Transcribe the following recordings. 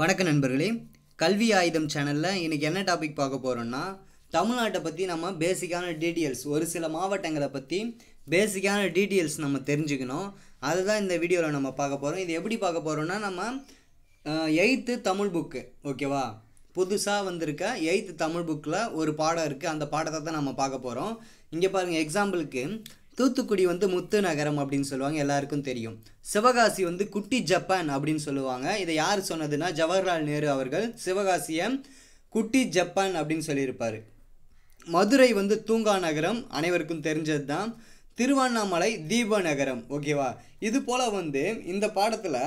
வணக்க நண்பர்களே கல்வி ஆயுதம் சேனலில் இன்றைக்கி என்ன டாபிக் பார்க்க போகிறோன்னா தமிழ்நாட்டை பற்றி நம்ம பேசிக்கான டீட்டெயில்ஸ் ஒரு சில மாவட்டங்களை பற்றி பேசிக்கான டீட்டெயில்ஸ் நம்ம தெரிஞ்சுக்கணும் அதுதான் இந்த வீடியோவில் நம்ம பார்க்க போகிறோம் இது எப்படி பார்க்க போகிறோன்னா நம்ம எயித்து தமிழ் புக்கு ஓகேவா புதுசாக வந்திருக்க எயித்து தமிழ் புக்கில் ஒரு பாடம் இருக்குது அந்த பாடத்தை தான் நம்ம பார்க்க போகிறோம் இங்கே பாருங்கள் எக்ஸாம்பிளுக்கு தூத்துக்குடி வந்து முத்து நகரம் அப்படின்னு சொல்லுவாங்க எல்லாருக்கும் தெரியும் சிவகாசி வந்து குட்டி ஜப்பான் அப்படின்னு சொல்லுவாங்க இதை யார் சொன்னதுன்னா ஜவஹர்லால் நேரு அவர்கள் சிவகாசியை குட்டி ஜப்பான் அப்படின்னு சொல்லியிருப்பார் மதுரை வந்து தூங்கா நகரம் அனைவருக்கும் தெரிஞ்சது தான் திருவண்ணாமலை தீப நகரம் ஓகேவா இது போல் வந்து இந்த பாடத்தில்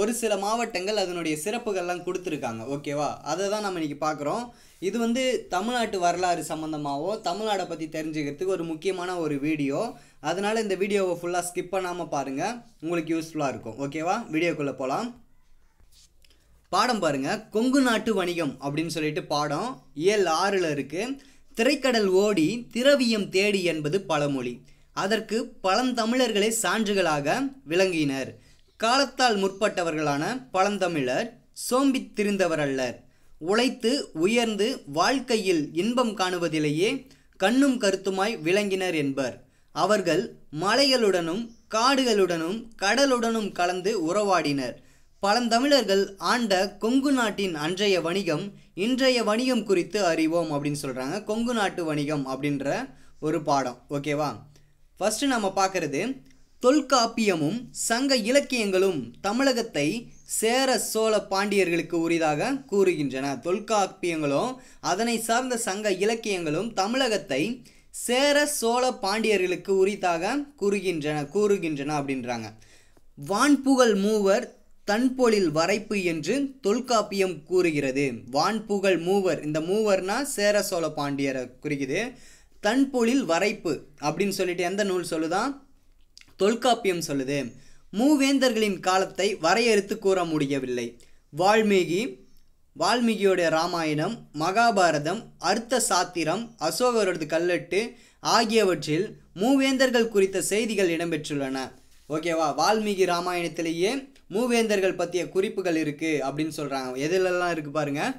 ஒரு சில மாவட்டங்கள் அதனுடைய சிறப்புகள்லாம் கொடுத்துருக்காங்க ஓகேவா அதை தான் நம்ம இன்றைக்கி பார்க்குறோம் இது வந்து தமிழ்நாட்டு வரலாறு சம்மந்தமாகவோ தமிழ்நாடை பற்றி தெரிஞ்சுக்கிறதுக்கு ஒரு முக்கியமான ஒரு வீடியோ அதனால் இந்த வீடியோவை ஃபுல்லாக ஸ்கிப் பண்ணாமல் பாருங்கள் உங்களுக்கு யூஸ்ஃபுல்லாக இருக்கும் ஓகேவா வீடியோக்குள்ளே போகலாம் பாடம் பாருங்கள் கொங்கு நாட்டு வணிகம் அப்படின்னு சொல்லிட்டு பாடம் இயல் ஆறில் இருக்குது திரைக்கடல் ஓடி திரவியம் தேடி என்பது பழமொழி அதற்கு பழந்தமிழர்களே சான்றுகளாக விளங்கினர் காலத்தால் முற்பட்டவர்களான பழந்தமிழர் அல்லர் உழைத்து உயர்ந்து வாழ்க்கையில் இன்பம் காணுவதிலேயே கண்ணும் கருத்துமாய் விளங்கினர் என்பர் அவர்கள் மலைகளுடனும் காடுகளுடனும் கடலுடனும் கலந்து உறவாடினர் பழந்தமிழர்கள் ஆண்ட கொங்கு நாட்டின் அன்றைய வணிகம் இன்றைய வணிகம் குறித்து அறிவோம் அப்படின்னு சொல்கிறாங்க கொங்கு நாட்டு வணிகம் அப்படின்ற ஒரு பாடம் ஓகேவா ஃபஸ்ட்டு நம்ம பார்க்குறது தொல்காப்பியமும் சங்க இலக்கியங்களும் தமிழகத்தை சேர சோழ பாண்டியர்களுக்கு உரிதாக கூறுகின்றன தொல்காப்பியங்களும் அதனை சார்ந்த சங்க இலக்கியங்களும் தமிழகத்தை சேர சோழ பாண்டியர்களுக்கு உரித்தாக கூறுகின்றன கூறுகின்றன அப்படின்றாங்க வான்புகழ் மூவர் தன்பொழில் வரைப்பு என்று தொல்காப்பியம் கூறுகிறது வான்புகழ் மூவர் இந்த மூவர்னா சேர சோழ பாண்டியரை குறிக்குது தன்பொழில் வரைப்பு அப்படின்னு சொல்லிட்டு எந்த நூல் சொல்லுதான் தொல்காப்பியம் சொல்லுது மூவேந்தர்களின் காலத்தை வரையறுத்து கூற முடியவில்லை வால்மீகி வால்மீகியோடைய ராமாயணம் மகாபாரதம் அர்த்த சாத்திரம் அசோகரோடது கல்லட்டு ஆகியவற்றில் மூவேந்தர்கள் குறித்த செய்திகள் இடம்பெற்றுள்ளன ஓகேவா வால்மீகி ராமாயணத்திலேயே மூவேந்தர்கள் பற்றிய குறிப்புகள் இருக்குது அப்படின்னு சொல்கிறாங்க எதிலெல்லாம் இருக்குது பாருங்கள்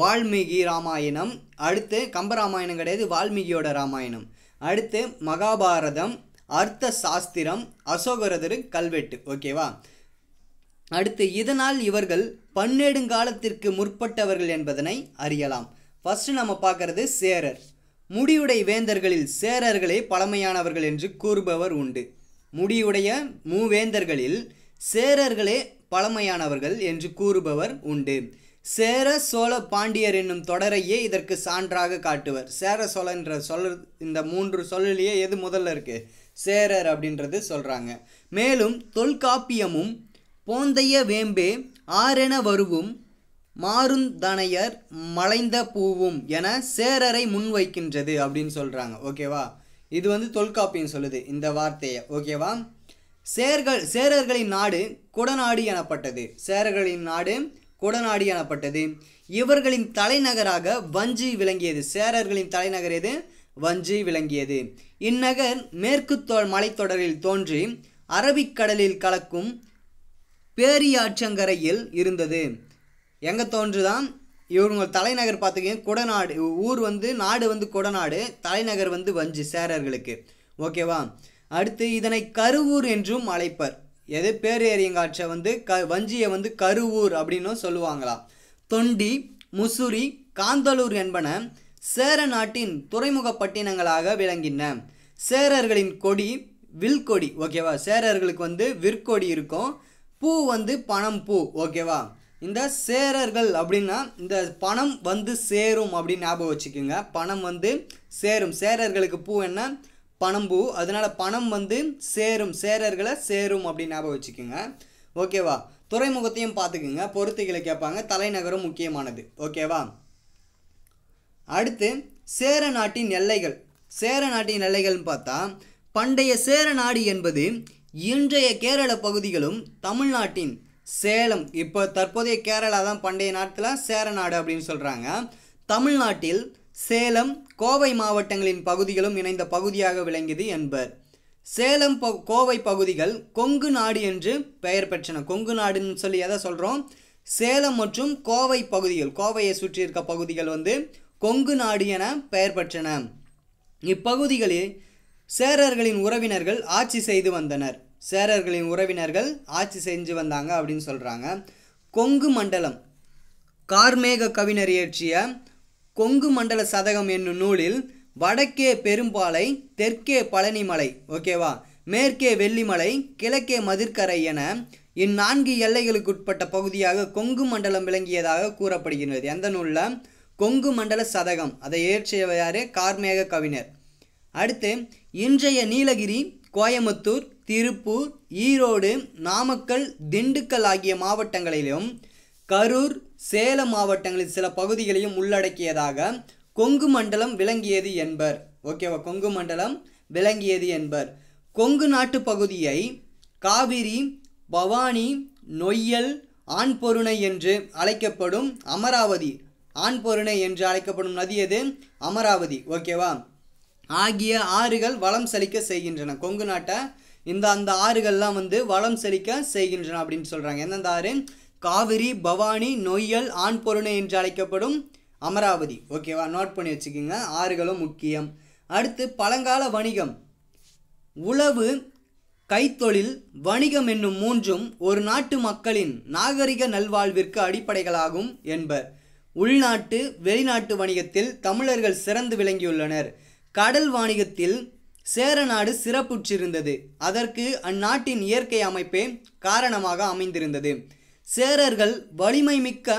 வால்மீகி ராமாயணம் அடுத்து கம்பராமாயணம் கிடையாது வால்மீகியோட ராமாயணம் அடுத்து மகாபாரதம் அர்த்த சாஸ்திரம் அசோகரதரு கல்வெட்டு ஓகேவா அடுத்து இதனால் இவர்கள் பன்னெடுங்காலத்திற்கு முற்பட்டவர்கள் என்பதனை அறியலாம் ஃபஸ்ட்டு நம்ம பார்க்குறது சேரர் முடியுடை வேந்தர்களில் சேரர்களே பழமையானவர்கள் என்று கூறுபவர் உண்டு முடியுடைய மூவேந்தர்களில் சேரர்களே பழமையானவர்கள் என்று கூறுபவர் உண்டு சேர சோழ பாண்டியர் என்னும் தொடரையே இதற்கு சான்றாக காட்டுவர் சேர சோழன்ற சொல் இந்த மூன்று சொல்லிலேயே எது முதல்ல இருக்குது சேரர் அப்படின்றது சொல்கிறாங்க மேலும் தொல்காப்பியமும் போந்தைய வேம்பே ஆரென வருவும் மாருந்தனையர் மலைந்த பூவும் என சேரரை முன்வைக்கின்றது அப்படின்னு சொல்கிறாங்க ஓகேவா இது வந்து தொல்காப்பியம் சொல்லுது இந்த வார்த்தையை ஓகேவா சேர்கள் சேரர்களின் நாடு குடநாடு எனப்பட்டது சேரர்களின் நாடு குடநாடு எனப்பட்டது இவர்களின் தலைநகராக வஞ்சி விளங்கியது சேரர்களின் தலைநகர் எது வஞ்சி விளங்கியது இந்நகர் மேற்கு மலைத்தொடரில் தோன்றி அரபிக்கடலில் கலக்கும் பேரியாற்றங்கரையில் இருந்தது எங்கே தோன்றுதான் இவங்க தலைநகர் பார்த்துக்கிங்க குடநாடு ஊர் வந்து நாடு வந்து குடநாடு தலைநகர் வந்து வஞ்சி சேரர்களுக்கு ஓகேவா அடுத்து இதனை கருவூர் என்றும் அழைப்பர் எது பேரேரியங்காற்றை வந்து க வஞ்சியை வந்து கருவூர் அப்படின்னும் சொல்லுவாங்களாம் தொண்டி முசுரி காந்தலூர் என்பன சேர நாட்டின் துறைமுக பட்டினங்களாக விளங்கின சேரர்களின் கொடி வில்கொடி ஓகேவா சேரர்களுக்கு வந்து விற்கொடி இருக்கும் பூ வந்து பணம் பூ ஓகேவா இந்த சேரர்கள் அப்படின்னா இந்த பணம் வந்து சேரும் அப்படின்னு ஞாபகம் வச்சுக்கோங்க பணம் வந்து சேரும் சேரர்களுக்கு பூ என்ன பணம் பூ அதனால் பணம் வந்து சேரும் சேரர்களை சேரும் அப்படின்னு ஞாபகம் வச்சுக்கோங்க ஓகேவா துறைமுகத்தையும் பார்த்துக்குங்க பொருத்திகளை கேட்பாங்க தலைநகரம் முக்கியமானது ஓகேவா அடுத்து சேர நாட்டின் எல்லைகள் சேர நாட்டின் எல்லைகள்னு பார்த்தா பண்டைய சேர நாடு என்பது இன்றைய கேரள பகுதிகளும் தமிழ்நாட்டின் சேலம் இப்போ தற்போதைய கேரளா தான் பண்டைய நாட்டில் சேர நாடு அப்படின்னு சொல்கிறாங்க தமிழ்நாட்டில் சேலம் கோவை மாவட்டங்களின் பகுதிகளும் இணைந்த பகுதியாக விளங்கியது என்பர் சேலம் ப கோவை பகுதிகள் கொங்கு நாடு என்று பெயர் பெற்றன கொங்கு நாடுன்னு சொல்லி எதை சொல்கிறோம் சேலம் மற்றும் கோவை பகுதிகள் கோவையை சுற்றி இருக்க பகுதிகள் வந்து கொங்கு நாடு என பெயர் பெற்றன இப்பகுதிகளில் சேரர்களின் உறவினர்கள் ஆட்சி செய்து வந்தனர் சேரர்களின் உறவினர்கள் ஆட்சி செஞ்சு வந்தாங்க அப்படின்னு சொல்கிறாங்க கொங்கு மண்டலம் கார்மேக கவிஞர் இயற்றிய கொங்கு மண்டல சதகம் என்னும் நூலில் வடக்கே பெரும்பாலை தெற்கே பழனிமலை ஓகேவா மேற்கே வெள்ளிமலை கிழக்கே மதிர்கரை என இந்நான்கு எல்லைகளுக்கு உட்பட்ட பகுதியாக கொங்கு மண்டலம் விளங்கியதாக கூறப்படுகின்றது எந்த நூலில் கொங்கு மண்டல சதகம் அதை இயற்றியவர் கார்மேக கவிஞர் அடுத்து இன்றைய நீலகிரி கோயமுத்தூர் திருப்பூர் ஈரோடு நாமக்கல் திண்டுக்கல் ஆகிய மாவட்டங்களிலும் கரூர் சேலம் மாவட்டங்களின் சில பகுதிகளையும் உள்ளடக்கியதாக கொங்கு மண்டலம் விளங்கியது என்பர் ஓகேவா கொங்கு மண்டலம் விளங்கியது என்பர் கொங்கு நாட்டு பகுதியை காவிரி பவானி நொய்யல் ஆண்பொருணை என்று அழைக்கப்படும் அமராவதி ஆண்பொருணை என்று அழைக்கப்படும் நதி எது அமராவதி ஓகேவா ஆகிய ஆறுகள் வளம் செழிக்க செய்கின்றன கொங்கு நாட்டை இந்த அந்த ஆறுகள்லாம் வந்து வளம் செழிக்க செய்கின்றன அப்படின்னு சொல்கிறாங்க எந்தெந்த ஆறு காவிரி பவானி நொய்யல் ஆண்பொருணை என்று அழைக்கப்படும் அமராவதி ஓகேவா நோட் பண்ணி வச்சுக்கோங்க ஆறுகளும் முக்கியம் அடுத்து பழங்கால வணிகம் உளவு கைத்தொழில் வணிகம் என்னும் மூன்றும் ஒரு நாட்டு மக்களின் நாகரிக நல்வாழ்விற்கு அடிப்படைகளாகும் என்பர் உள்நாட்டு வெளிநாட்டு வணிகத்தில் தமிழர்கள் சிறந்து விளங்கியுள்ளனர் கடல் வாணிகத்தில் சேர நாடு சிறப்புற்றிருந்தது அதற்கு அந்நாட்டின் இயற்கை அமைப்பே காரணமாக அமைந்திருந்தது சேரர்கள் வலிமை மிக்க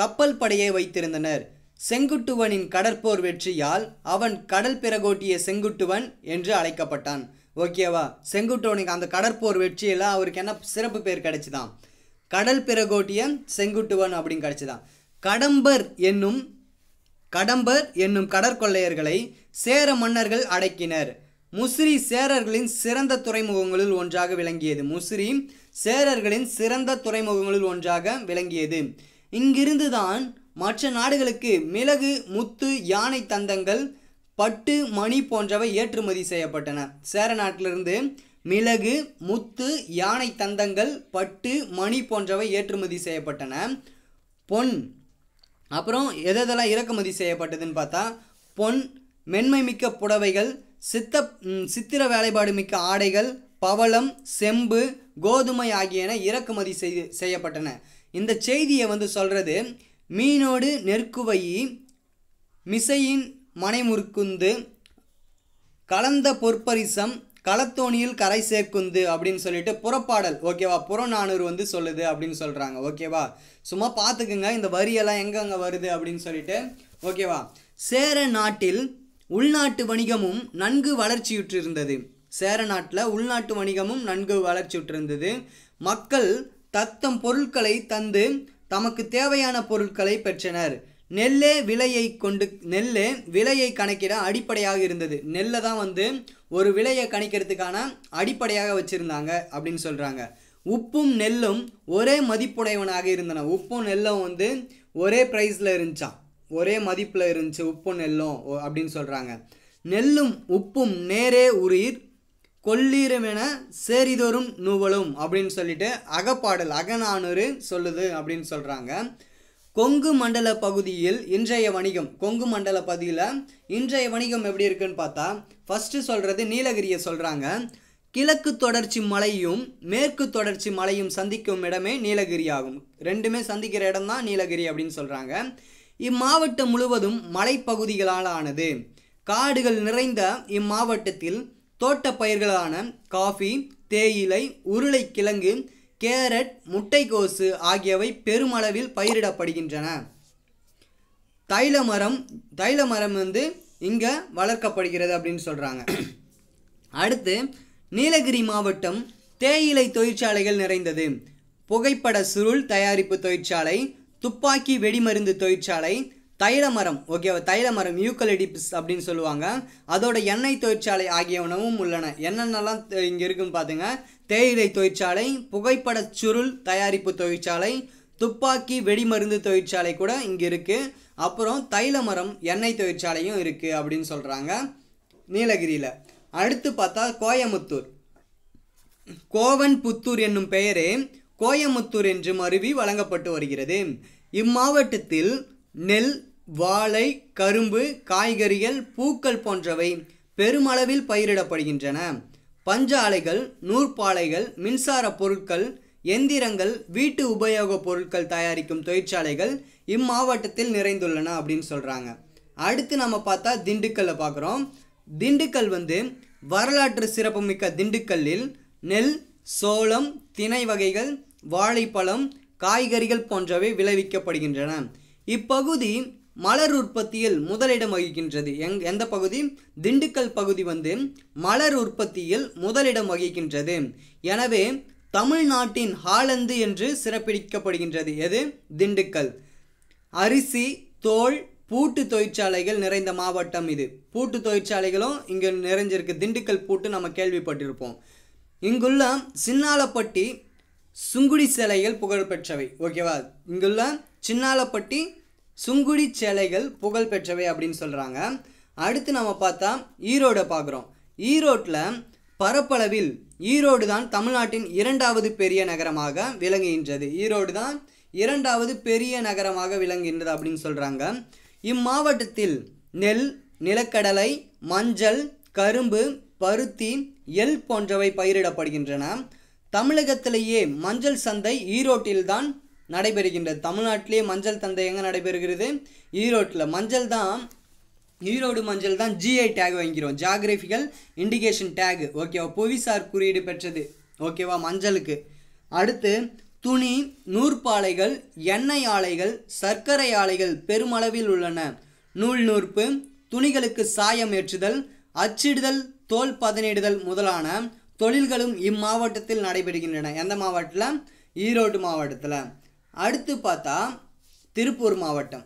கப்பல் படையை வைத்திருந்தனர் செங்குட்டுவனின் கடற்போர் வெற்றியால் அவன் கடல் பிறகோட்டிய செங்குட்டுவன் என்று அழைக்கப்பட்டான் ஓகேவா செங்குட்டுவனுக்கு அந்த கடற்போர் வெற்றியில் அவருக்கு என்ன சிறப்பு பேர் கிடைச்சிதான் கடல் பிறகோட்டிய செங்குட்டுவன் அப்படின்னு கிடைச்சிதான் கடம்பர் என்னும் கடம்பர் என்னும் கடற்கொள்ளையர்களை சேர மன்னர்கள் அடக்கினர் முசிறி சேரர்களின் சிறந்த துறைமுகங்களில் ஒன்றாக விளங்கியது முசிறி சேரர்களின் சிறந்த துறைமுகங்களில் ஒன்றாக விளங்கியது இங்கிருந்துதான் மற்ற நாடுகளுக்கு மிளகு முத்து யானை தந்தங்கள் பட்டு மணி போன்றவை ஏற்றுமதி செய்யப்பட்டன சேர நாட்டிலிருந்து மிளகு முத்து யானை தந்தங்கள் பட்டு மணி போன்றவை ஏற்றுமதி செய்யப்பட்டன பொன் அப்புறம் எதெல்லாம் இறக்குமதி செய்யப்பட்டதுன்னு பார்த்தா பொன் மென்மை மிக்க புடவைகள் சித்த சித்திர வேலைப்பாடு மிக்க ஆடைகள் பவளம் செம்பு கோதுமை ஆகியன இறக்குமதி செய்து செய்யப்பட்டன இந்த செய்தியை வந்து சொல்கிறது மீனோடு நெற்குவையி மிசையின் மனைமுறுக்குந்து கலந்த பொற்பரிசம் களத்தோணியில் கரை சேர்க்குந்து அப்படின்னு சொல்லிட்டு புறப்பாடல் ஓகேவா புறநானூறு வந்து சொல்லுது அப்படின்னு சொல்கிறாங்க ஓகேவா சும்மா பார்த்துக்குங்க இந்த வரியெல்லாம் எங்கெங்கே வருது அப்படின்னு சொல்லிட்டு ஓகேவா சேர நாட்டில் உள்நாட்டு வணிகமும் நன்கு வளர்ச்சியுற்றிருந்தது சேர நாட்டில் உள்நாட்டு வணிகமும் நன்கு வளர்ச்சியுற்றிருந்தது மக்கள் தத்தம் பொருட்களை தந்து தமக்கு தேவையான பொருட்களை பெற்றனர் நெல்லே விலையை கொண்டு நெல்லே விலையை கணக்கிட அடிப்படையாக இருந்தது நெல்லை தான் வந்து ஒரு விலையை கணிக்கிறதுக்கான அடிப்படையாக வச்சுருந்தாங்க அப்படின்னு சொல்கிறாங்க உப்பும் நெல்லும் ஒரே மதிப்புடையவனாக இருந்தன உப்பும் நெல்லும் வந்து ஒரே ப்ரைஸில் இருந்துச்சான் ஒரே மதிப்பில் இருந்துச்சு உப்பும் நெல்லும் அப்படின்னு சொல்கிறாங்க நெல்லும் உப்பும் நேரே உயிர் கொல்லீரமென சேரிதோறும் நூவலும் அப்படின்னு சொல்லிட்டு அகப்பாடல் அகநானூறு சொல்லுது அப்படின்னு சொல்கிறாங்க கொங்கு மண்டல பகுதியில் இன்றைய வணிகம் கொங்கு மண்டல பகுதியில் இன்றைய வணிகம் எப்படி இருக்குன்னு பார்த்தா ஃபஸ்ட்டு சொல்கிறது நீலகிரியை சொல்கிறாங்க கிழக்கு தொடர்ச்சி மலையும் மேற்கு தொடர்ச்சி மலையும் சந்திக்கும் இடமே நீலகிரி ஆகும் ரெண்டுமே சந்திக்கிற இடம் தான் நீலகிரி அப்படின்னு சொல்கிறாங்க இம்மாவட்டம் முழுவதும் மலைப்பகுதிகளால் ஆனது காடுகள் நிறைந்த இம்மாவட்டத்தில் தோட்டப்பயிர்களான காஃபி தேயிலை உருளைக்கிழங்கு கேரட் முட்டைக்கோசு ஆகியவை பெருமளவில் பயிரிடப்படுகின்றன தைல மரம் தைல மரம் வந்து இங்கே வளர்க்கப்படுகிறது அப்படின்னு சொல்கிறாங்க அடுத்து நீலகிரி மாவட்டம் தேயிலை தொழிற்சாலைகள் நிறைந்தது புகைப்பட சுருள் தயாரிப்பு தொழிற்சாலை துப்பாக்கி வெடிமருந்து தொழிற்சாலை தைல மரம் ஓகேவா தைல மரம் யூக்கலிடிப்ஸ் அப்படின்னு சொல்லுவாங்க அதோட எண்ணெய் தொழிற்சாலை ஆகியவனவும் உள்ளன என்னென்னலாம் இங்கே இருக்குன்னு பார்த்துங்க தேயிலை தொழிற்சாலை புகைப்பட சுருள் தயாரிப்பு தொழிற்சாலை துப்பாக்கி வெடிமருந்து தொழிற்சாலை கூட இங்கே இருக்குது அப்புறம் தைல மரம் எண்ணெய் தொழிற்சாலையும் இருக்குது அப்படின்னு சொல்கிறாங்க நீலகிரியில் அடுத்து பார்த்தா கோயமுத்தூர் கோவன் புத்தூர் என்னும் பெயரே கோயமுத்தூர் என்று மருவி வழங்கப்பட்டு வருகிறது இம்மாவட்டத்தில் நெல் வாழை கரும்பு காய்கறிகள் பூக்கள் போன்றவை பெருமளவில் பயிரிடப்படுகின்றன பஞ்ச ஆலைகள் நூற்பாலைகள் மின்சார பொருட்கள் எந்திரங்கள் வீட்டு உபயோகப் பொருட்கள் தயாரிக்கும் தொழிற்சாலைகள் இம்மாவட்டத்தில் நிறைந்துள்ளன அப்படின்னு சொல்கிறாங்க அடுத்து நம்ம பார்த்தா திண்டுக்கல்லை பார்க்குறோம் திண்டுக்கல் வந்து வரலாற்று சிறப்புமிக்க திண்டுக்கல்லில் நெல் சோளம் திணை வகைகள் வாழைப்பழம் காய்கறிகள் போன்றவை விளைவிக்கப்படுகின்றன இப்பகுதி மலர் உற்பத்தியில் முதலிடம் வகிக்கின்றது எங் எந்த பகுதி திண்டுக்கல் பகுதி வந்து மலர் உற்பத்தியில் முதலிடம் வகிக்கின்றது எனவே தமிழ்நாட்டின் ஹாலந்து என்று சிறப்பிடிக்கப்படுகின்றது எது திண்டுக்கல் அரிசி தோல் பூட்டு தொழிற்சாலைகள் நிறைந்த மாவட்டம் இது பூட்டு தொழிற்சாலைகளும் இங்கே நிறைஞ்சிருக்கு திண்டுக்கல் பூட்டு நம்ம கேள்விப்பட்டிருப்போம் இங்குள்ள சின்னாலப்பட்டி சுங்குடி சிலைகள் புகழ்பெற்றவை ஓகேவா இங்குள்ள சின்னாலப்பட்டி சுங்குடி சேலைகள் புகழ்பெற்றவை அப்படின்னு சொல்கிறாங்க அடுத்து நம்ம பார்த்தா ஈரோடை பார்க்குறோம் ஈரோட்டில் பரப்பளவில் ஈரோடு தான் தமிழ்நாட்டின் இரண்டாவது பெரிய நகரமாக விளங்குகின்றது ஈரோடு தான் இரண்டாவது பெரிய நகரமாக விளங்குகின்றது அப்படின்னு சொல்கிறாங்க இம்மாவட்டத்தில் நெல் நிலக்கடலை மஞ்சள் கரும்பு பருத்தி எல் போன்றவை பயிரிடப்படுகின்றன தமிழகத்திலேயே மஞ்சள் சந்தை ஈரோட்டில்தான் நடைபெறுகின்றது தமிழ்நாட்டிலேயே மஞ்சள் தந்தை எங்கே நடைபெறுகிறது ஈரோட்டில் மஞ்சள் தான் ஈரோடு மஞ்சள் தான் ஜிஐ டேக் வாங்கிக்கிறோம் ஜாகிரபிக்கல் இண்டிகேஷன் டேக் ஓகேவா புவிசார் குறியீடு பெற்றது ஓகேவா மஞ்சளுக்கு அடுத்து துணி நூற்பாலைகள் எண்ணெய் ஆலைகள் சர்க்கரை ஆலைகள் பெருமளவில் உள்ளன நூல் நூற்பு துணிகளுக்கு சாயம் ஏற்றுதல் அச்சிடுதல் தோல் பதனிடுதல் முதலான தொழில்களும் இம்மாவட்டத்தில் நடைபெறுகின்றன எந்த மாவட்டத்தில் ஈரோடு மாவட்டத்தில் அடுத்து பார்த்தா திருப்பூர் மாவட்டம்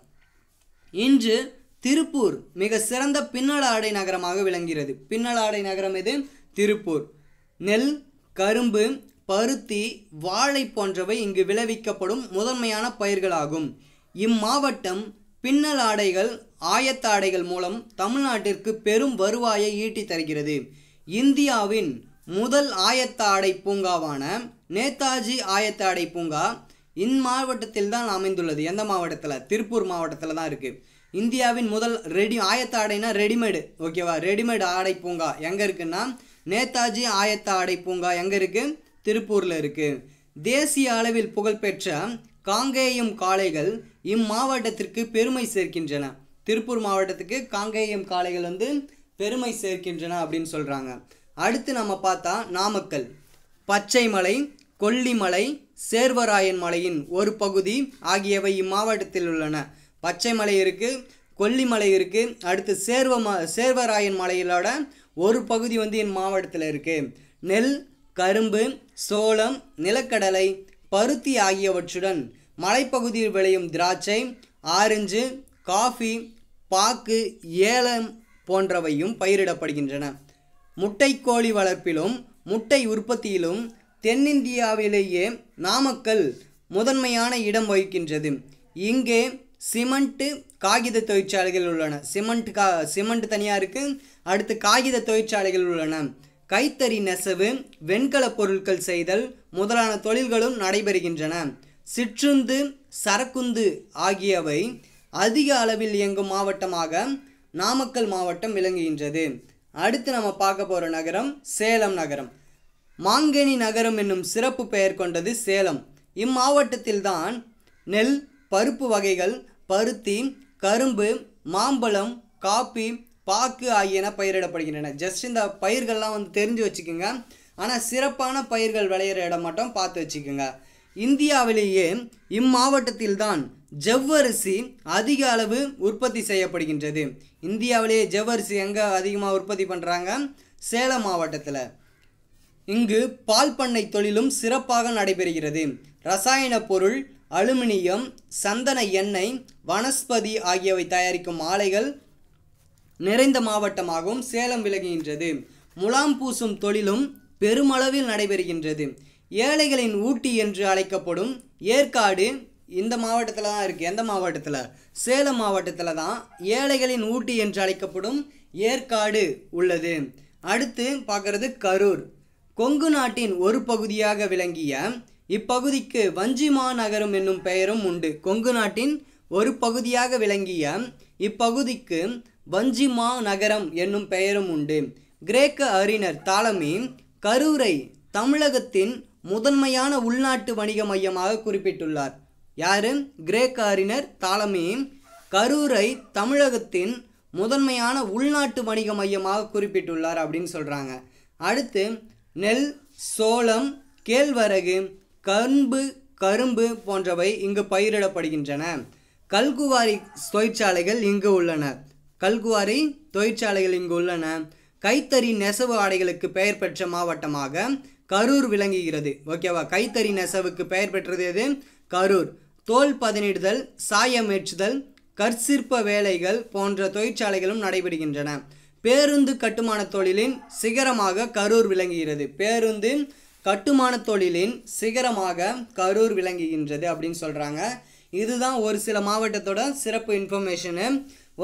இன்று திருப்பூர் மிக சிறந்த பின்னலாடை நகரமாக விளங்குகிறது பின்னலாடை நகரம் எது திருப்பூர் நெல் கரும்பு பருத்தி வாழை போன்றவை இங்கு விளைவிக்கப்படும் முதன்மையான பயிர்களாகும் இம்மாவட்டம் பின்னலாடைகள் ஆயத்தாடைகள் மூலம் தமிழ்நாட்டிற்கு பெரும் வருவாயை ஈட்டி தருகிறது இந்தியாவின் முதல் ஆயத்த ஆடை பூங்காவான நேதாஜி ஆயத்த ஆடை பூங்கா இம்மாவட்டத்தில் தான் அமைந்துள்ளது எந்த மாவட்டத்தில் திருப்பூர் மாவட்டத்தில் தான் இருக்குது இந்தியாவின் முதல் ரெடி ஆயத்த ஆடைனா ரெடிமேடு ஓகேவா ரெடிமேடு ஆடை பூங்கா எங்கே இருக்குன்னா நேதாஜி ஆயத்த ஆடை பூங்கா எங்கே இருக்குது திருப்பூரில் இருக்குது தேசிய அளவில் புகழ்பெற்ற காங்கேயம் காளைகள் இம்மாவட்டத்திற்கு பெருமை சேர்க்கின்றன திருப்பூர் மாவட்டத்துக்கு காங்கேயம் காளைகள் வந்து பெருமை சேர்க்கின்றன அப்படின்னு சொல்கிறாங்க அடுத்து நம்ம பார்த்தா நாமக்கல் பச்சைமலை கொல்லிமலை சேர்வராயன் மலையின் ஒரு பகுதி ஆகியவை இம்மாவட்டத்தில் உள்ளன பச்சை மலை இருக்குது கொல்லிமலை இருக்குது அடுத்து சேர்வ ம சேர்வராயன் மலையிலோட ஒரு பகுதி வந்து என் மாவட்டத்தில் இருக்குது நெல் கரும்பு சோளம் நிலக்கடலை பருத்தி ஆகியவற்றுடன் மலைப்பகுதியில் விளையும் திராட்சை ஆரஞ்சு காஃபி பாக்கு ஏலம் போன்றவையும் பயிரிடப்படுகின்றன முட்டைக்கோழி வளர்ப்பிலும் முட்டை உற்பத்தியிலும் தென்னிந்தியாவிலேயே நாமக்கல் முதன்மையான இடம் வகிக்கின்றது இங்கே சிமெண்ட்டு காகித தொழிற்சாலைகள் உள்ளன சிமெண்ட் கா சிமெண்ட் தனியாக இருக்குது அடுத்து காகித தொழிற்சாலைகள் உள்ளன கைத்தறி நெசவு வெண்கல பொருட்கள் செய்தல் முதலான தொழில்களும் நடைபெறுகின்றன சிற்றுந்து சரக்குந்து ஆகியவை அதிக அளவில் இயங்கும் மாவட்டமாக நாமக்கல் மாவட்டம் விளங்குகின்றது அடுத்து நம்ம பார்க்க போகிற நகரம் சேலம் நகரம் மாங்கனி நகரம் என்னும் சிறப்பு பெயர் கொண்டது சேலம் இம்மாவட்டத்தில்தான் நெல் பருப்பு வகைகள் பருத்தி கரும்பு மாம்பழம் காப்பி பாக்கு ஆகியன பயிரிடப்படுகின்றன ஜஸ்ட் இந்த பயிர்கள்லாம் வந்து தெரிஞ்சு வச்சுக்கோங்க ஆனால் சிறப்பான பயிர்கள் விளையிற இடம் மட்டும் பார்த்து வச்சுக்கோங்க இந்தியாவிலேயே இம்மாவட்டத்தில்தான் ஜவ்வரிசி அதிக அளவு உற்பத்தி செய்யப்படுகின்றது இந்தியாவிலேயே ஜவ்வரிசி எங்கே அதிகமாக உற்பத்தி பண்ணுறாங்க சேலம் மாவட்டத்தில் இங்கு பால் பண்ணை தொழிலும் சிறப்பாக நடைபெறுகிறது ரசாயன பொருள் அலுமினியம் சந்தன எண்ணெய் வனஸ்பதி ஆகியவை தயாரிக்கும் ஆலைகள் நிறைந்த மாவட்டமாகவும் சேலம் விளங்குகின்றது முலாம் பூசும் தொழிலும் பெருமளவில் நடைபெறுகின்றது ஏழைகளின் ஊட்டி என்று அழைக்கப்படும் ஏற்காடு இந்த மாவட்டத்தில் தான் இருக்குது எந்த மாவட்டத்தில் சேலம் மாவட்டத்தில் தான் ஏழைகளின் ஊட்டி என்று அழைக்கப்படும் ஏற்காடு உள்ளது அடுத்து பார்க்குறது கரூர் கொங்கு நாட்டின் ஒரு பகுதியாக விளங்கிய இப்பகுதிக்கு வஞ்சிமா நகரம் என்னும் பெயரும் உண்டு கொங்கு நாட்டின் ஒரு பகுதியாக விளங்கிய இப்பகுதிக்கு வஞ்சிமா நகரம் என்னும் பெயரும் உண்டு கிரேக்க அறிஞர் தாளமி கரூரை தமிழகத்தின் முதன்மையான உள்நாட்டு வணிக மையமாக குறிப்பிட்டுள்ளார் யாரு கிரேக்க அறிஞர் தாளமி கரூரை தமிழகத்தின் முதன்மையான உள்நாட்டு வணிக மையமாக குறிப்பிட்டுள்ளார் அப்படின்னு சொல்கிறாங்க அடுத்து நெல் சோளம் கேழ்வரகு கரும்பு கரும்பு போன்றவை இங்கு பயிரிடப்படுகின்றன கல்குவாரி தொழிற்சாலைகள் இங்கு உள்ளன கல்குவாரி தொழிற்சாலைகள் இங்கு உள்ளன கைத்தறி நெசவு ஆடைகளுக்கு பெயர் பெற்ற மாவட்டமாக கரூர் விளங்குகிறது ஓகேவா கைத்தறி நெசவுக்கு பெயர் பெற்றது எது கரூர் தோல் பதனிடுதல் சாயமேற்றுதல் கற்சிற்ப வேலைகள் போன்ற தொழிற்சாலைகளும் நடைபெறுகின்றன பேருந்து கட்டுமான தொழிலின் சிகரமாக கரூர் விளங்குகிறது பேருந்து கட்டுமான தொழிலின் சிகரமாக கரூர் விளங்குகின்றது அப்படின்னு சொல்கிறாங்க இதுதான் ஒரு சில மாவட்டத்தோட சிறப்பு இன்ஃபர்மேஷனு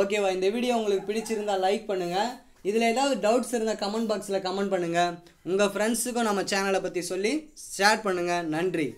ஓகேவா இந்த வீடியோ உங்களுக்கு பிடிச்சிருந்தால் லைக் பண்ணுங்கள் இதில் ஏதாவது டவுட்ஸ் இருந்தால் கமெண்ட் பாக்ஸில் கமெண்ட் பண்ணுங்கள் உங்கள் ஃப்ரெண்ட்ஸுக்கும் நம்ம சேனலை பற்றி சொல்லி ஷேர் பண்ணுங்கள் நன்றி